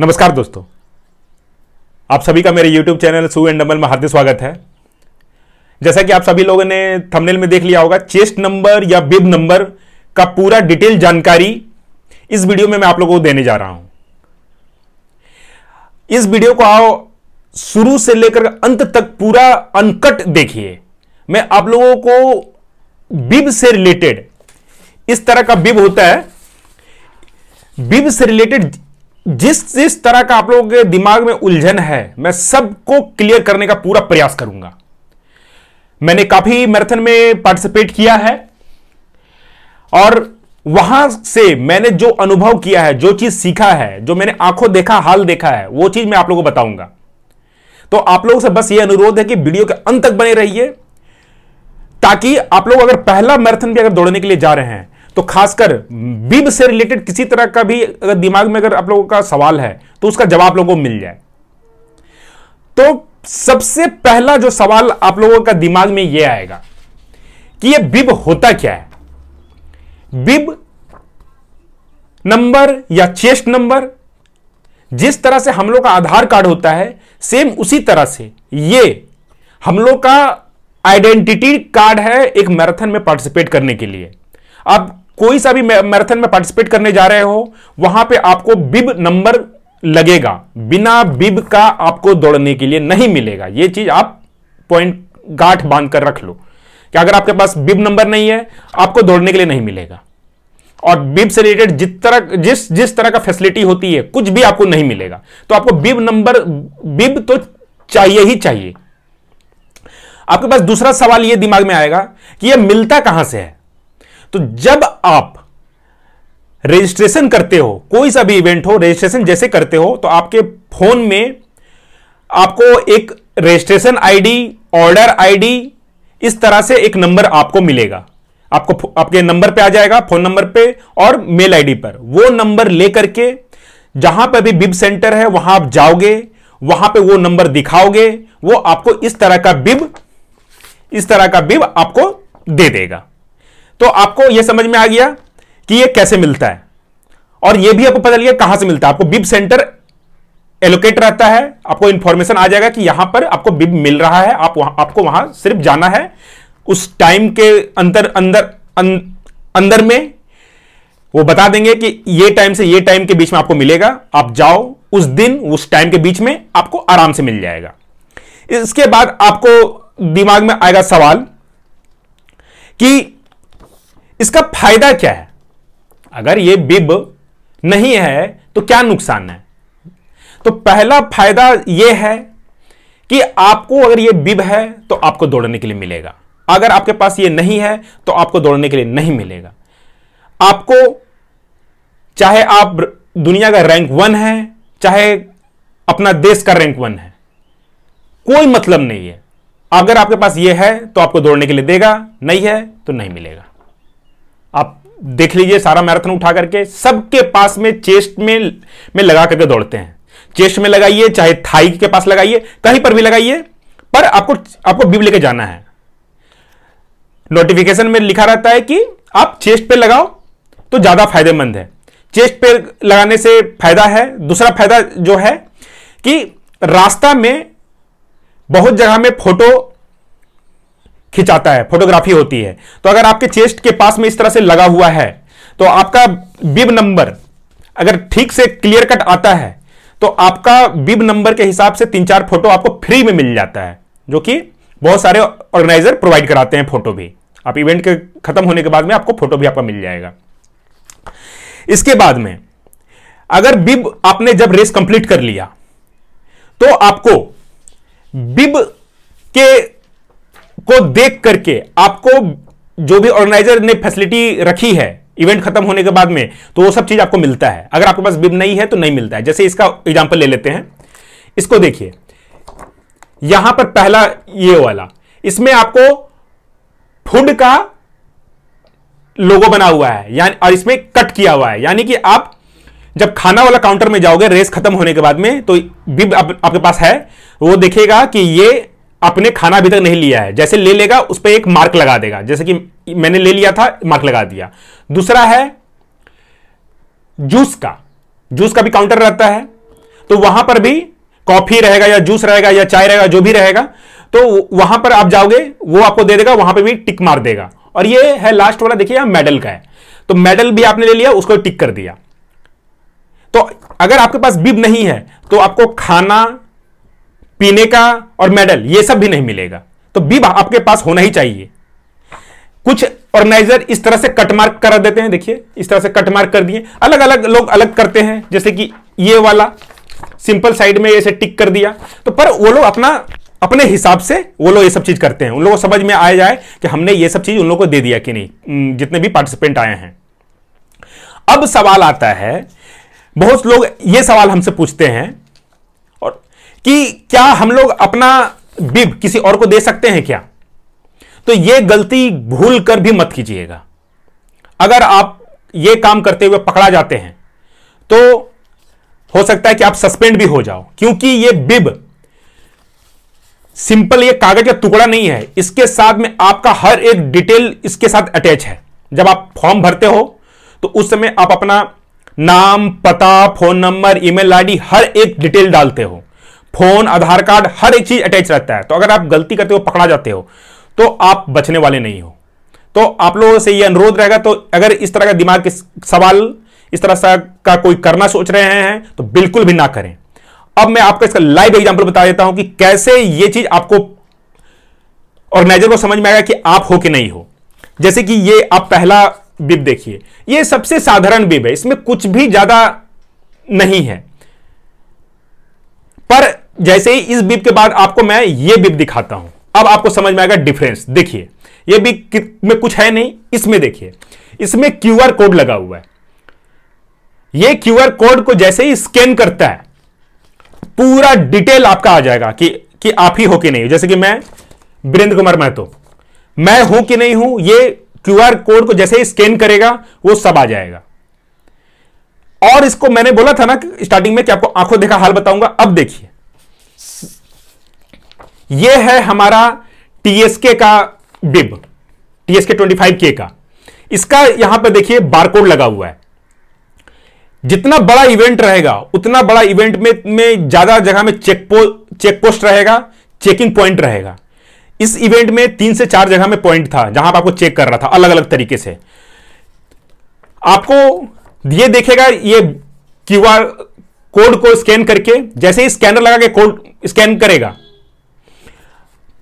नमस्कार दोस्तों आप सभी का मेरे YouTube चैनल सू एंड डबल में हार्दिक स्वागत है जैसा कि आप सभी लोगों ने थंबनेल में देख लिया होगा चेस्ट नंबर या बिब नंबर का पूरा डिटेल जानकारी इस वीडियो में मैं आप लोगों को देने जा रहा हूं इस वीडियो को आओ शुरू से लेकर अंत तक पूरा अनकट देखिए मैं आप लोगों को बिब से रिलेटेड इस तरह का बिब होता है बिब से रिलेटेड जिस जिस तरह का आप लोगों के दिमाग में उलझन है मैं सबको क्लियर करने का पूरा प्रयास करूंगा मैंने काफी मैराथन में पार्टिसिपेट किया है और वहां से मैंने जो अनुभव किया है जो चीज सीखा है जो मैंने आंखों देखा हाल देखा है वो चीज मैं आप लोगों को बताऊंगा तो आप लोगों से बस ये अनुरोध है कि वीडियो के अंत तक बने रहिए ताकि आप लोग अगर पहला मैराथन भी अगर दौड़ने के लिए जा रहे हैं तो खासकर बिब से रिलेटेड किसी तरह का भी अगर दिमाग में अगर आप लोगों का सवाल है तो उसका जवाब लोगों को मिल जाए तो सबसे पहला जो सवाल आप लोगों का दिमाग में यह आएगा कि यह बिब होता क्या है बिब नंबर या चेस्ट नंबर जिस तरह से हम लोग का आधार कार्ड होता है सेम उसी तरह से ये हम लोग का आइडेंटिटी कार्ड है एक मैराथन में पार्टिसिपेट करने के लिए आप कोई सा भी मैराथन में पार्टिसिपेट करने जा रहे हो वहां पे आपको बिब नंबर लगेगा बिना बिब का आपको दौड़ने के लिए नहीं मिलेगा यह चीज आप पॉइंट गांठ बांध कर रख लो कि अगर आपके पास बिब नंबर नहीं है आपको दौड़ने के लिए नहीं मिलेगा और बिब से रिलेटेड जिस तरह जिस जिस तरह का फैसिलिटी होती है कुछ भी आपको नहीं मिलेगा तो आपको बिब नंबर बिब तो चाहिए ही चाहिए आपके पास दूसरा सवाल यह दिमाग में आएगा कि यह मिलता कहां से है तो जब आप रजिस्ट्रेशन करते हो कोई सा भी इवेंट हो रजिस्ट्रेशन जैसे करते हो तो आपके फोन में आपको एक रजिस्ट्रेशन आईडी ऑर्डर आईडी इस तरह से एक नंबर आपको मिलेगा आपको आपके नंबर पे आ जाएगा फोन नंबर पे और मेल आईडी पर वो नंबर लेकर के जहां पर भी बिब सेंटर है वहां आप जाओगे वहां पे वो नंबर दिखाओगे वो आपको इस तरह का बिब इस तरह का बिब आपको दे देगा तो आपको यह समझ में आ गया कि यह कैसे मिलता है और यह भी आपको पता लगे गया कहां से मिलता है आपको बिब सेंटर एलोकेट रहता है आपको इंफॉर्मेशन आ जाएगा कि यहां पर आपको बिब मिल रहा है आप वहां आपको वहां सिर्फ जाना है उस टाइम के अंतर अंदर अं, अंदर में वो बता देंगे कि ये टाइम से ये टाइम के बीच में आपको मिलेगा आप जाओ उस दिन उस टाइम के बीच में आपको आराम से मिल जाएगा इसके बाद आपको दिमाग में आएगा सवाल कि इसका फायदा क्या है अगर ये बिब नहीं है तो क्या नुकसान है तो पहला फायदा यह है कि आपको अगर ये बिब है तो आपको दौड़ने के लिए मिलेगा अगर आपके पास ये नहीं है तो आपको दौड़ने के लिए नहीं मिलेगा आपको चाहे आप दुनिया का रैंक वन है चाहे अपना देश का रैंक वन है कोई मतलब नहीं है अगर आपके पास यह है तो आपको दौड़ने के लिए देगा नहीं है तो नहीं मिलेगा आप देख लीजिए सारा मैराथन उठा करके सबके पास में चेस्ट में में लगा करके दौड़ते हैं चेस्ट में लगाइए चाहे थाई के पास लगाइए कहीं पर भी लगाइए पर आपको आपको बीब लेके जाना है नोटिफिकेशन में लिखा रहता है कि आप चेस्ट पे लगाओ तो ज़्यादा फायदेमंद है चेस्ट पे लगाने से फायदा है दूसरा फायदा जो है कि रास्ता में बहुत जगह में फोटो खिंचाता है फोटोग्राफी होती है तो अगर आपके चेस्ट के पास में इस तरह से लगा हुआ है तो आपका बिब नंबर अगर ठीक से क्लियर कट आता है तो आपका बिब नंबर के हिसाब से तीन चार फोटो आपको फ्री में मिल जाता है जो कि बहुत सारे ऑर्गेनाइजर प्रोवाइड कराते हैं फोटो भी आप इवेंट के खत्म होने के बाद में आपको फोटो भी आपका मिल जाएगा इसके बाद में अगर बिब आपने जब रेस कंप्लीट कर लिया तो आपको बिब के को देख करके आपको जो भी ऑर्गेनाइजर ने फैसिलिटी रखी है इवेंट खत्म होने के बाद में तो वो सब चीज आपको मिलता है अगर आपके पास बिब नहीं है तो नहीं मिलता है जैसे इसका एग्जाम्पल ले लेते हैं इसको देखिए यहां पर पहला ये वाला इसमें आपको फूड का लोगो बना हुआ है यानी और इसमें कट किया हुआ है यानी कि आप जब खाना वाला काउंटर में जाओगे रेस खत्म होने के बाद में तो बिब आप, आपके पास है वो देखेगा कि ये अपने खाना अभी तक नहीं लिया है जैसे ले लेगा उस पर एक मार्क लगा देगा जैसे कि मैंने ले लिया था मार्क लगा दिया दूसरा है जूस का जूस का भी काउंटर रहता है तो वहां पर भी कॉफी रहेगा या जूस रहेगा या चाय रहेगा जो भी रहेगा तो वहां पर आप जाओगे वो आपको दे देगा वहां पर भी टिक मार देगा और ये है लास्ट वाला देखिए मेडल का है तो मेडल भी आपने ले लिया उसको टिक कर दिया तो अगर आपके पास बिब नहीं है तो आपको खाना पीने का और मेडल ये सब भी नहीं मिलेगा तो बी आपके पास होना ही चाहिए कुछ ऑर्गेनाइजर इस तरह से कट मार्क कर देते हैं देखिए इस तरह से कट मार्क कर दिए अलग अलग लोग अलग करते हैं जैसे कि ये वाला सिंपल साइड में ऐसे टिक कर दिया तो पर वो लोग अपना अपने हिसाब से वो लोग ये सब चीज करते हैं उन लोगों को समझ में आ जाए कि हमने ये सब चीज उन लोगों को दे दिया कि नहीं जितने भी पार्टिसिपेंट आए हैं अब सवाल आता है बहुत लोग ये सवाल हमसे पूछते हैं कि क्या हम लोग अपना बिब किसी और को दे सकते हैं क्या तो यह गलती भूल कर भी मत कीजिएगा अगर आप यह काम करते हुए पकड़ा जाते हैं तो हो सकता है कि आप सस्पेंड भी हो जाओ क्योंकि यह बिब सिंपल ये कागज का टुकड़ा नहीं है इसके साथ में आपका हर एक डिटेल इसके साथ अटैच है जब आप फॉर्म भरते हो तो उस समय आप अपना नाम पता फोन नंबर ईमेल आईडी हर एक डिटेल डालते हो फोन आधार कार्ड हर एक चीज अटैच रहता है तो अगर आप गलती करते हो पकड़ा जाते हो तो आप बचने वाले नहीं हो तो आप लोगों से यह अनुरोध रहेगा तो अगर इस तरह का दिमाग के सवाल इस तरह का कोई करना सोच रहे हैं तो बिल्कुल भी ना करें अब मैं आपको इसका लाइव एग्जाम्पल बता देता हूं कि कैसे ये चीज आपको ऑर्गेनाइजर को समझ में आएगा कि आप हो कि नहीं हो जैसे कि ये आप पहला बिब देखिए ये सबसे साधारण बिब है इसमें कुछ भी ज्यादा नहीं है पर जैसे ही इस बिप के बाद आपको मैं ये बिप दिखाता हूं अब आपको समझ में आएगा डिफरेंस देखिए ये बीप में कुछ है नहीं इसमें देखिए इसमें क्यूआर कोड लगा हुआ है ये क्यूआर कोड को जैसे ही स्कैन करता है पूरा डिटेल आपका आ जाएगा कि कि आप ही हो कि नहीं हो जैसे कि मैं वीरेंद्र कुमार महतो मैं हूं कि नहीं हूं ये क्यूआर कोड को जैसे ही स्कैन करेगा वो सब आ जाएगा और इसको मैंने बोला था ना स्टार्टिंग में कि आपको आंखों देखा हाल बताऊंगा अब देखिए यह है हमारा टीएसके का बिब टीएसके के का इसका यहां पर देखिए बारकोड लगा हुआ है जितना बड़ा इवेंट रहेगा उतना बड़ा इवेंट में में ज्यादा जगह में चेक चेक पोस्ट रहेगा चेकिंग पॉइंट रहेगा इस इवेंट में तीन से चार जगह में पॉइंट था जहां पर आपको चेक कर रहा था अलग अलग तरीके से आपको ये देखेगा ये क्यू आर कोड को स्कैन करके जैसे ही स्कैनर लगा के कोड स्कैन करेगा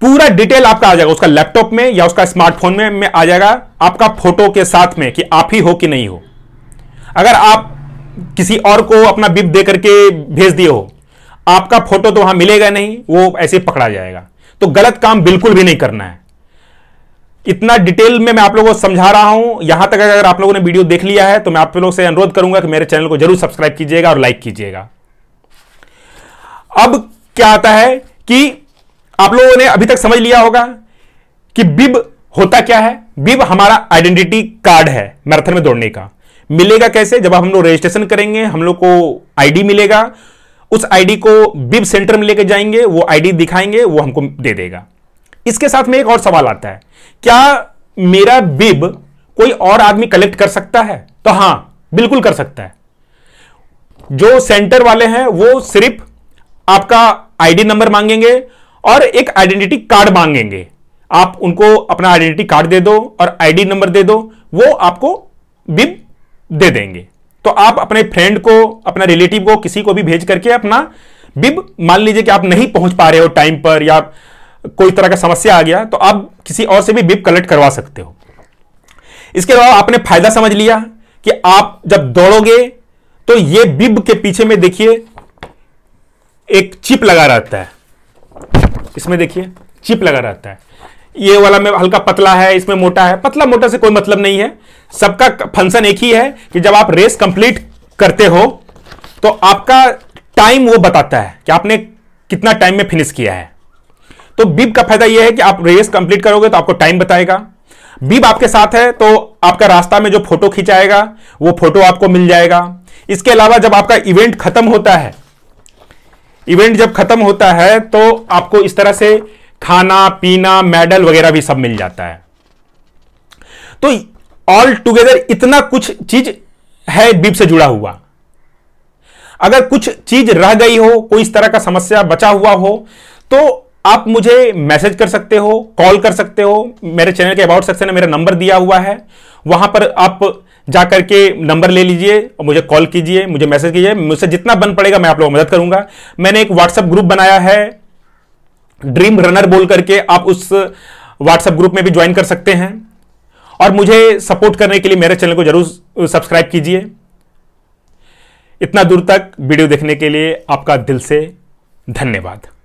पूरा डिटेल आपका आ जाएगा उसका लैपटॉप में या उसका स्मार्टफोन में, में आ जाएगा आपका फोटो के साथ में कि आप ही हो कि नहीं हो अगर आप किसी और को अपना बिप दे करके भेज दिए हो आपका फोटो तो वहां मिलेगा नहीं वो ऐसे पकड़ा जाएगा तो गलत काम बिल्कुल भी नहीं करना है इतना डिटेल में मैं आप लोगों को समझा रहा हूं यहां तक अगर आप लोगों ने वीडियो देख लिया है तो मैं आप लोगों से अनुरोध करूंगा कि मेरे चैनल को जरूर सब्सक्राइब कीजिएगा और लाइक कीजिएगा अब क्या आता है कि आप लोगों ने अभी तक समझ लिया होगा कि बिब होता क्या है बिब हमारा आइडेंटिटी कार्ड है मैराथन में दौड़ने का मिलेगा कैसे जब हम लोग रजिस्ट्रेशन करेंगे हम लोग को आईडी मिलेगा उस आईडी को बिब सेंटर में लेकर जाएंगे वो आईडी दिखाएंगे वो हमको दे देगा इसके साथ में एक और सवाल आता है क्या मेरा बिब कोई और आदमी कलेक्ट कर सकता है तो हां बिल्कुल कर सकता है जो सेंटर वाले हैं वो सिर्फ आपका आईडी नंबर मांगेंगे और एक आइडेंटिटी कार्ड मांगेंगे आप उनको अपना आइडेंटिटी कार्ड दे दो और आईडी नंबर दे दो वो आपको बिब दे देंगे तो आप अपने फ्रेंड को अपना रिलेटिव को किसी को भी भेज करके अपना बिब मान लीजिए कि आप नहीं पहुंच पा रहे हो टाइम पर या कोई तरह का समस्या आ गया तो आप किसी और से भी बिप कलेक्ट करवा सकते हो इसके अलावा आपने फायदा समझ लिया कि आप जब दौड़ोगे तो ये बिब के पीछे में देखिए एक चिप लगा रहता है इसमें देखिए चिप लगा रहता है ये वाला में हल्का पतला है इसमें मोटा है पतला मोटा से कोई मतलब नहीं है सबका फंक्शन एक ही है कि जब आप रेस कंप्लीट करते हो तो आपका टाइम वो बताता है कि आपने कितना टाइम में फिनिश किया है तो बीब का फायदा यह है कि आप रेस कंप्लीट करोगे तो आपको टाइम बताएगा बीब आपके साथ है तो आपका रास्ता में जो फोटो खिंचाएगा वो फोटो आपको मिल जाएगा इसके अलावा जब आपका इवेंट खत्म होता है इवेंट जब खत्म होता है तो आपको इस तरह से खाना पीना मेडल वगैरह भी सब मिल जाता है तो ऑल टुगेदर इतना कुछ चीज है बीप से जुड़ा हुआ अगर कुछ चीज रह गई हो कोई इस तरह का समस्या बचा हुआ हो तो आप मुझे मैसेज कर सकते हो कॉल कर सकते हो मेरे चैनल के अबाउट सेक्शन में मेरा नंबर दिया हुआ है वहां पर आप जाकर के नंबर ले लीजिए और मुझे कॉल कीजिए मुझे मैसेज कीजिए मुझसे जितना बन पड़ेगा मैं आप लोगों को मदद करूंगा मैंने एक व्हाट्सएप ग्रुप बनाया है ड्रीम रनर बोल करके आप उस व्हाट्सएप ग्रुप में भी ज्वाइन कर सकते हैं और मुझे सपोर्ट करने के लिए मेरे चैनल को जरूर सब्सक्राइब कीजिए इतना दूर तक वीडियो देखने के लिए आपका दिल से धन्यवाद